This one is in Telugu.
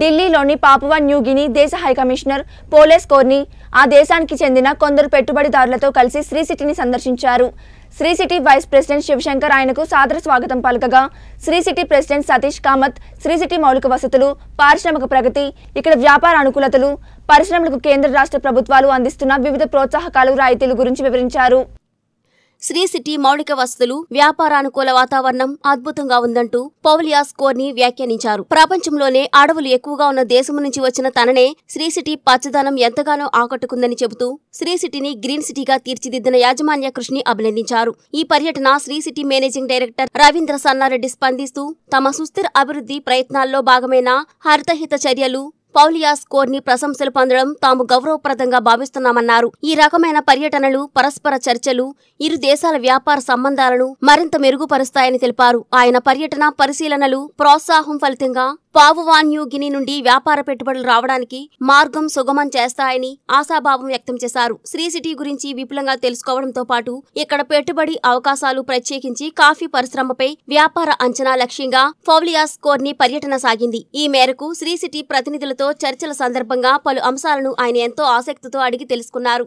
ఢిల్లీలోని పాపువా న్యూగిని దేశ హైకమిషనర్ పోలేస్ కోర్ని ఆ దేశానికి చెందిన కొందరు పెట్టుబడిదారులతో కలిసి శ్రీ సిటీని సందర్శించారు Sri City vice president Shivashankar ఆయనకు సాదర స్వాగతం పలకగా Sri City president Satish Kamath Sri City మౌలిక వసతులు పారిశ్రామిక ప్రగతి ఇక్కడ వ్యాపార అనుకూలతలు పరిశ్రమలకు కేంద్ర రాష్ట్ర ప్రభుత్వాలు అందిస్తున్న వివిధ ప్రోత్సాహకాలు రాయితీలు గురించి వివరించారు శ్రీ సిటీ మౌలిక వసతులు వ్యాపారానుకూల వాతావరణం అద్భుతంగా ఉందంటూ పౌలియా స్కోర్ని వ్యాఖ్యానించారు ప్రపంచంలోనే అడవులు ఎక్కువగా ఉన్న దేశం నుంచి వచ్చిన తననే శ్రీ సిటీ పచ్చదనం ఎంతగానో ఆకట్టుకుందని చెబుతూ శ్రీ సిటీని గ్రీన్ సిటీగా తీర్చిదిద్దిన యాజమాన్య కృషిని అభినందించారు ఈ పర్యటన Sri City managing director Ravindra Sannareddy స్పందిస్తూ తమ సుస్థిర అభివృద్ధి ప్రయత్నాల్లో భాగమైన హరితహిత చర్యలు పౌలియా స్కోర్ ని ప్రశంసలు పొందడం తాము గౌరవప్రదంగా భావిస్తున్నామన్నారు ఈ రకమైన పర్యటనలు పరస్పర చర్చలు ఇరు దేశాల వ్యాపార సంబంధాలను మరింత మెరుగుపరుస్తాయని తెలిపారు ఆయన పర్యటన పరిశీలనలు ప్రోత్సాహం ఫలితంగా పావువాన్యూ గిని నుండి వ్యాపార పెట్టుబడులు రావడానికి మార్గం సుగమం చేస్తాయని ఆశాభావం వ్యక్తం చేశారు శ్రీ సిటీ గురించి విపులంగా తెలుసుకోవడంతో పాటు ఇక్కడ పెట్టుబడి అవకాశాలు ప్రత్యేకించి కాఫీ పరిశ్రమపై వ్యాపార అంచనా లక్ష్యంగా ఫౌలియాస్ కోర్ని పర్యటన సాగింది ఈ మేరకు శ్రీ సిటీ ప్రతినిధులతో చర్చల సందర్భంగా పలు అంశాలను ఆయన ఎంతో ఆసక్తితో అడిగి తెలుసుకున్నారు